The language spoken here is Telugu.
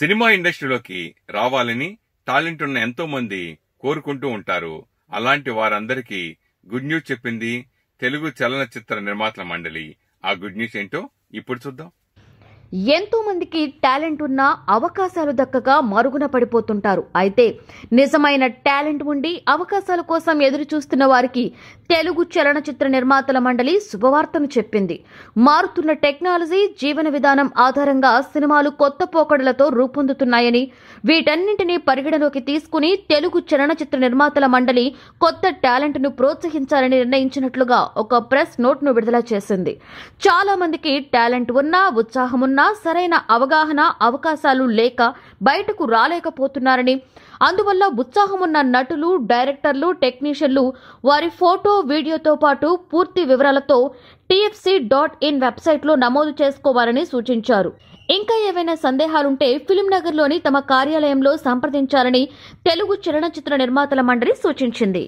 సినిమా ఇండస్ట్రీలోకి రావాలని టాలెంట్ ఉన్న ఎంతో మంది కోరుకుంటూ ఉంటారు అలాంటి వారందరికీ గుడ్ న్యూస్ చెప్పింది తెలుగు చలనచిత్ర నిర్మాతల మండలి ఆ గుడ్ న్యూస్ ఏంటో ఇప్పుడు చూద్దాం ఎంతోమందికి టాలెంట్ ఉన్నా అవకాశాలు దక్కగా మరుగున పడిపోతుంటారు అయితే నిజమైన టాలెంట్ ఉండి అవకాశాల కోసం ఎదురు చూస్తున్న వారికి తెలుగు చలనచిత్ర నిర్మాతల మండలి శుభవార్తను చెప్పింది మారుతున్న టెక్నాలజీ జీవన విధానం ఆధారంగా సినిమాలు కొత్త పోకడలతో రూపొందుతున్నాయని వీటన్నింటినీ పరిగణలోకి తీసుకుని తెలుగు చలనచిత్ర నిర్మాతల మండలి కొత్త టాలెంట్ను ప్రోత్సహించాలని నిర్ణయించినట్లుగా ఒక ప్రెస్ నోట్ను విడుదల చేసింది చాలా మందికి టాలెంట్ ఉన్నా ఉత్సాహమున్నా ఉన్నా సరైన అవగాహన అవకాశాలు లేక బయటకు రాలేకపోతున్నారని అందువల్ల ఉత్సాహమున్న నటులు డైరెక్టర్లు టెక్నీషియన్లు వారి ఫోటో వీడియోతో పాటు పూర్తి వివరాలతో టీఎఫ్సీ డాట్ ఇన్ వెబ్సైట్లో నమోదు చేసుకోవాలని సూచించారు ఇంకా ఏవైనా సందేహాలుంటే ఫిలింనగర్లోని తమ కార్యాలయంలో సంప్రదించాలని తెలుగు చలనచిత్ర నిర్మాతల మండలి సూచించింది